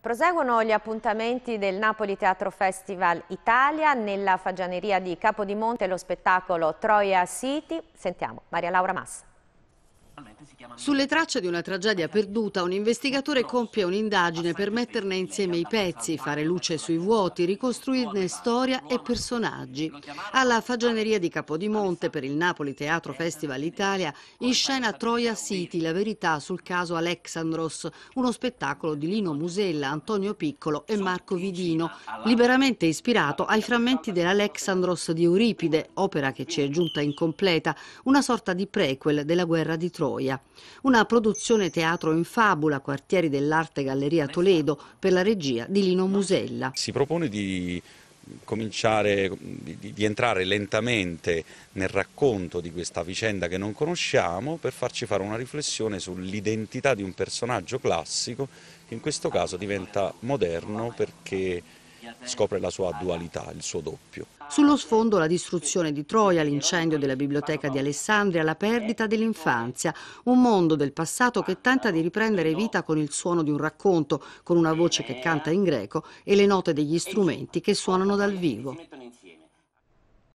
Proseguono gli appuntamenti del Napoli Teatro Festival Italia nella fagianeria di Capodimonte lo spettacolo Troia City. Sentiamo Maria Laura Massa. Sulle tracce di una tragedia perduta, un investigatore compie un'indagine per metterne insieme i pezzi, fare luce sui vuoti, ricostruirne storia e personaggi. Alla fagianeria di Capodimonte per il Napoli Teatro Festival Italia, in scena Troia City, la verità sul caso Alexandros, uno spettacolo di Lino Musella, Antonio Piccolo e Marco Vidino, liberamente ispirato ai frammenti dell'Alexandros di Euripide, opera che ci è giunta incompleta, una sorta di prequel della guerra di Troia. Italia. Una produzione teatro in fabula, quartieri dell'arte Galleria Toledo, per la regia di Lino Musella. Si propone di cominciare, di, di, entrare lentamente nel racconto di questa vicenda che non conosciamo per farci fare una riflessione sull'identità di un personaggio classico che in questo caso diventa moderno perché scopre la sua dualità, il suo doppio. Sullo sfondo la distruzione di Troia, l'incendio della biblioteca di Alessandria, la perdita dell'infanzia, un mondo del passato che tenta di riprendere vita con il suono di un racconto, con una voce che canta in greco e le note degli strumenti che suonano dal vivo.